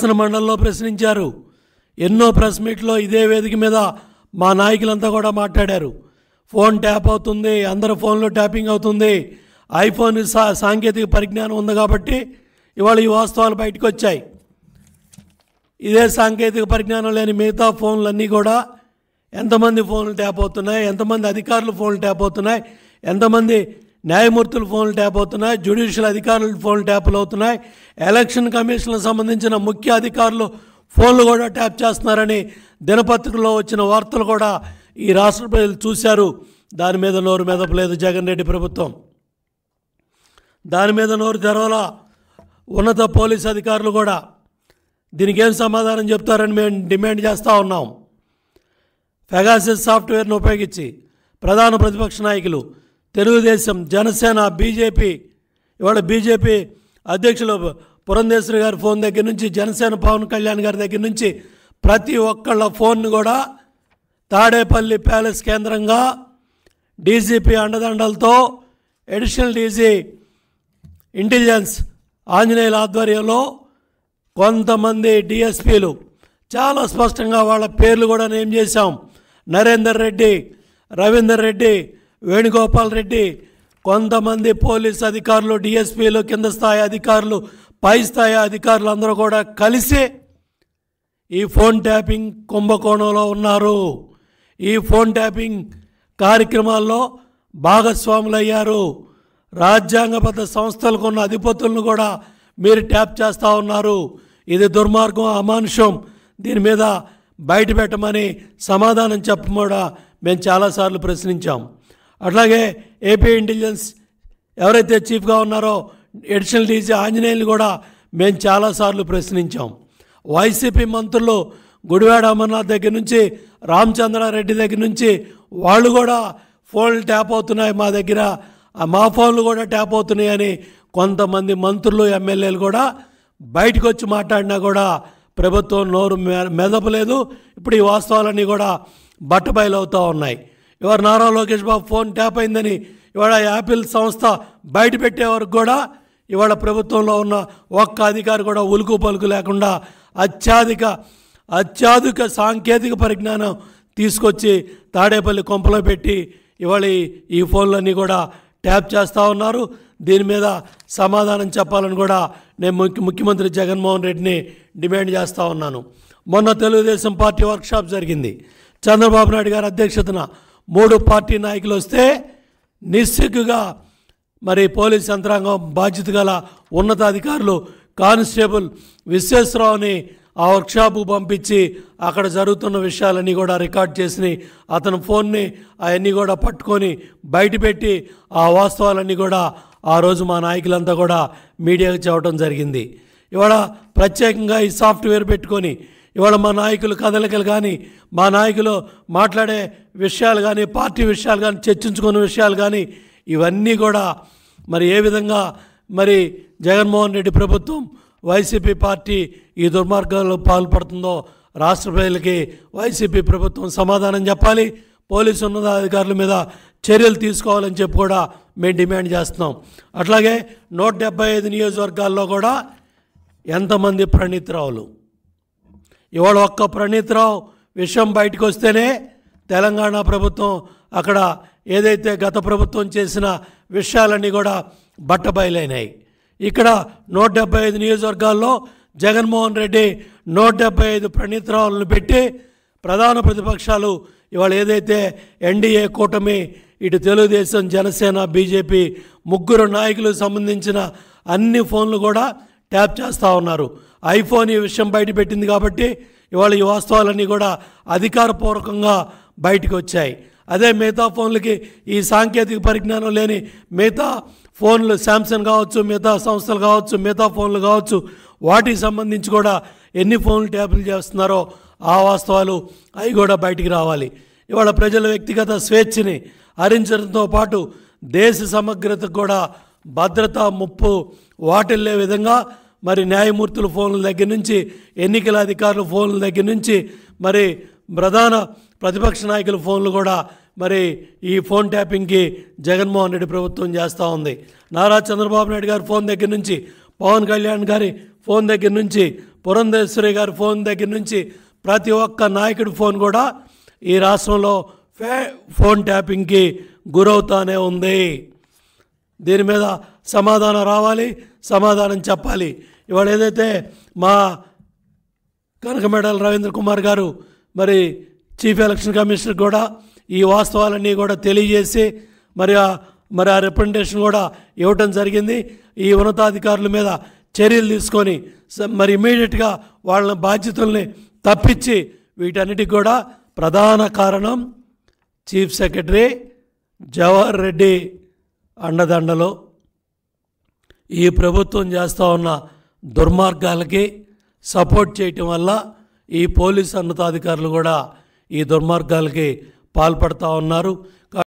శాసన మండలిలో ప్రశ్నించారు ఎన్నో ప్రెస్ మీట్లో ఇదే వేదిక మీద మా నాయకులంతా కూడా మాట్లాడారు ఫోన్ ట్యాప్ అవుతుంది అందరి ఫోన్లో ట్యాపింగ్ అవుతుంది ఐఫోన్ సా సాంకేతిక పరిజ్ఞానం ఉంది కాబట్టి ఇవాళ ఈ వాస్తవాలు బయటకు వచ్చాయి ఇదే సాంకేతిక పరిజ్ఞానం లేని మిగతా ఫోన్లన్నీ కూడా ఎంతమంది ఫోన్లు ట్యాప్ అవుతున్నాయి ఎంతమంది అధికారులు ఫోన్లు ట్యాప్ అవుతున్నాయి ఎంతమంది న్యాయమూర్తుల ఫోన్లు ట్యాప్ అవుతున్నాయి జ్యుడిషియల్ అధికారుల ఫోన్లు ట్యాప్లు అవుతున్నాయి ఎలక్షన్ కమిషన్ సంబంధించిన ముఖ్య అధికారులు ఫోన్లు కూడా ట్యాప్ చేస్తున్నారని దినపత్రికలో వచ్చిన వార్తలు కూడా ఈ రాష్ట్ర ప్రజలు చూశారు దాని మీద నోరు మెదపలేదు జగన్ రెడ్డి ప్రభుత్వం దాని మీద నోరు తెరవల ఉన్నత పోలీస్ అధికారులు కూడా దీనికి ఏం సమాధానం చెప్తారని మేము డిమాండ్ చేస్తూ ఉన్నాం ఫెగాసిస్ సాఫ్ట్వేర్ను ఉపయోగించి ప్రధాన ప్రతిపక్ష నాయకులు తెలుగుదేశం జనసేన బీజేపీ ఇవాళ బీజేపీ అధ్యక్షులు పురంధేశ్వరి గారి ఫోన్ దగ్గర నుంచి జనసేన పవన్ కళ్యాణ్ గారి దగ్గర నుంచి ప్రతి ఒక్కళ్ళ ఫోన్ కూడా తాడేపల్లి ప్యాలెస్ కేంద్రంగా డీజీపీ అండదండలతో అడిషనల్ డీజీ ఇంటెలిజెన్స్ ఆంజనేయుల ఆధ్వర్యంలో కొంతమంది డిఎస్పీలు చాలా స్పష్టంగా వాళ్ళ పేర్లు కూడా నేమ్ చేశాం నరేందర్ రెడ్డి రవీందర్ రెడ్డి వేణుగోపాల్ రెడ్డి కొంతమంది పోలీస్ అధికారులు డిఎస్పీలు కింద స్థాయి అధికారులు పై స్థాయి అధికారులు అందరూ కూడా కలిసి ఈ ఫోన్ ట్యాపింగ్ కుంభకోణంలో ఉన్నారు ఈ ఫోన్ ట్యాపింగ్ కార్యక్రమాల్లో భాగస్వాములయ్యారు రాజ్యాంగబద్ధ సంస్థలకు ఉన్న అధిపతులను కూడా మీరు ట్యాప్ చేస్తూ ఉన్నారు ఇది దుర్మార్గం అమానుషం దీని మీద బయట పెట్టమని సమాధానం చెప్పడం కూడా మేము చాలాసార్లు ప్రశ్నించాం అట్లాగే ఏపీ ఇంటెలిజెన్స్ ఎవరైతే చీఫ్గా ఉన్నారో ఎడిషనల్ డీజీ ఆంజనేయులు కూడా మేము చాలాసార్లు ప్రశ్నించాం వైసీపీ మంత్రులు గుడివాడ అమర్నాథ్ దగ్గర నుంచి రామచంద్రారెడ్డి దగ్గర నుంచి వాళ్ళు కూడా ఫోన్లు ట్యాప్ అవుతున్నాయి మా దగ్గర మా ఫోన్లు కూడా ట్యాప్ అవుతున్నాయని కొంతమంది మంత్రులు ఎమ్మెల్యేలు కూడా బయటకు వచ్చి మాట్లాడినా కూడా ప్రభుత్వం నోరు మెదపలేదు ఇప్పుడు ఈ వాస్తవాలన్నీ కూడా బట్టబయలవుతూ ఉన్నాయి ఇవాళ నారా లోకేష్ బాబు ఫోన్ ట్యాప్ అయిందని ఇవాళ యాపిల్ సంస్థ బయట పెట్టే వరకు కూడా ఇవాళ ప్రభుత్వంలో ఉన్న ఒక్క అధికారి కూడా ఉలుకు పలుకు లేకుండా అత్యాధిక అత్యాధిక సాంకేతిక పరిజ్ఞానం తీసుకొచ్చి తాడేపల్లి కొంపలో పెట్టి ఇవాళ ఈ ఫోన్లన్నీ కూడా ట్యాప్ చేస్తూ ఉన్నారు దీని మీద సమాధానం చెప్పాలని కూడా నేను ముఖ్యమంత్రి జగన్మోహన్ రెడ్డిని డిమాండ్ చేస్తూ ఉన్నాను మొన్న తెలుగుదేశం పార్టీ వర్క్షాప్ జరిగింది చంద్రబాబు నాయుడు గారి అధ్యక్షతన మూడు పార్టీ నాయకులు వస్తే నిస్సిగ్గుగా మరి పోలీస్ యంత్రాంగం బాధ్యత గల ఉన్నతాధికారులు కానిస్టేబుల్ విశ్వేశ్వరరావుని ఆ వర్క్షాపు పంపించి అక్కడ జరుగుతున్న విషయాలన్నీ కూడా రికార్డ్ చేసి అతని ఫోన్ని అవన్నీ కూడా పట్టుకొని బయటపెట్టి ఆ వాస్తవాలన్నీ కూడా ఆ రోజు మా నాయకులంతా కూడా మీడియాకు చెప్పడం జరిగింది ఇవాళ ప్రత్యేకంగా ఈ సాఫ్ట్వేర్ పెట్టుకొని ఇవాళ మా నాయకులు కదలికలు కానీ మా నాయకులు మాట్లాడే విషయాలు కానీ పార్టీ విషయాలు కానీ చర్చించుకున్న విషయాలు కానీ ఇవన్నీ కూడా మరి ఏ విధంగా మరి జగన్మోహన్ రెడ్డి ప్రభుత్వం వైసీపీ పార్టీ ఈ దుర్మార్గాల్లో పాల్పడుతుందో రాష్ట్ర ప్రజలకి వైసీపీ ప్రభుత్వం సమాధానం చెప్పాలి పోలీసు ఉన్నతాధికారుల మీద చర్యలు తీసుకోవాలని చెప్పి కూడా మేము డిమాండ్ చేస్తున్నాం అట్లాగే నూట డెబ్బై ఐదు నియోజకవర్గాల్లో కూడా ఎంతమంది ప్రణీతరావులు ఇవాళ ఒక్క ప్రణీత్రావు విషయం బయటకు వస్తేనే తెలంగాణ ప్రభుత్వం అక్కడ ఏదైతే గత ప్రభుత్వం చేసిన విషయాలన్నీ కూడా బట్టబయలైనాయి ఇక్కడ నూట డెబ్బై ఐదు నియోజకవర్గాల్లో జగన్మోహన్ రెడ్డి నూట డెబ్బై ఐదు ప్రణీతరావులను పెట్టి ప్రధాన ప్రతిపక్షాలు ఇవాళ ఏదైతే ఎన్డీఏ కూటమి ఇటు తెలుగుదేశం జనసేన బీజేపీ ముగ్గురు నాయకులకు సంబంధించిన అన్ని ఫోన్లు కూడా ట్యాప్ చేస్తూ ఉన్నారు ఐఫోన్ ఈ విషయం బయటపెట్టింది కాబట్టి ఇవాళ ఈ వాస్తవాలన్నీ కూడా అధికారపూర్వకంగా బయటకు వచ్చాయి అదే మిగతా ఫోన్లకి ఈ సాంకేతిక పరిజ్ఞానం లేని మిగతా ఫోన్లు శాంసంగ్ కావచ్చు మిగతా సంస్థలు కావచ్చు మిగతా ఫోన్లు కావచ్చు వాటికి సంబంధించి కూడా ఎన్ని ఫోన్లు ట్యాపులు చేస్తున్నారో ఆ వాస్తవాలు అవి కూడా బయటికి రావాలి ఇవాళ ప్రజల వ్యక్తిగత స్వేచ్ఛని హరించడంతో పాటు దేశ సమగ్రతకు కూడా భద్రతా ముప్పు వాటిల్లే విధంగా మరి న్యాయమూర్తుల ఫోన్ల దగ్గర నుంచి ఎన్నికల అధికారుల ఫోన్ల దగ్గర నుంచి మరి ప్రధాన ప్రతిపక్ష నాయకుల ఫోన్లు కూడా మరి ఈ ఫోన్ ట్యాపింగ్కి జగన్మోహన్ రెడ్డి ప్రభుత్వం చేస్తూ ఉంది నారా చంద్రబాబు నాయుడు గారి ఫోన్ దగ్గర నుంచి పవన్ కళ్యాణ్ గారి ఫోన్ దగ్గర నుంచి పురంధేశ్వరి గారి ఫోన్ దగ్గర నుంచి ప్రతి ఒక్క నాయకుడి ఫోన్ కూడా ఈ రాష్ట్రంలో ఫోన్ ట్యాపింగ్కి గురవుతానే ఉంది దీని మీద సమాధానం రావాలి సమాధానం చెప్పాలి ఇవాళ ఏదైతే మా కనకమెడల రవీంద్ర కుమార్ గారు మరి చీఫ్ ఎలక్షన్ కమిషనర్ కూడా ఈ వాస్తవాలన్నీ కూడా తెలియజేసి మరి మరి ఆ రిప్రజెంటేషన్ కూడా ఇవ్వటం జరిగింది ఈ ఉన్నతాధికారుల మీద చర్యలు తీసుకొని మరి ఇమీడియట్గా వాళ్ళ బాధ్యతల్ని తప్పించి వీటన్నిటికి కూడా ప్రధాన కారణం చీఫ్ సెక్రటరీ జవహర్ రెడ్డి అండదండలో ఈ ప్రభుత్వం చేస్తూ ఉన్న దుర్మార్గాలకి సపోర్ట్ చేయటం వల్ల ఈ పోలీసు అన్నతాధికారులు కూడా ఈ దుర్మార్గాలకి పాల్పడుతూ ఉన్నారు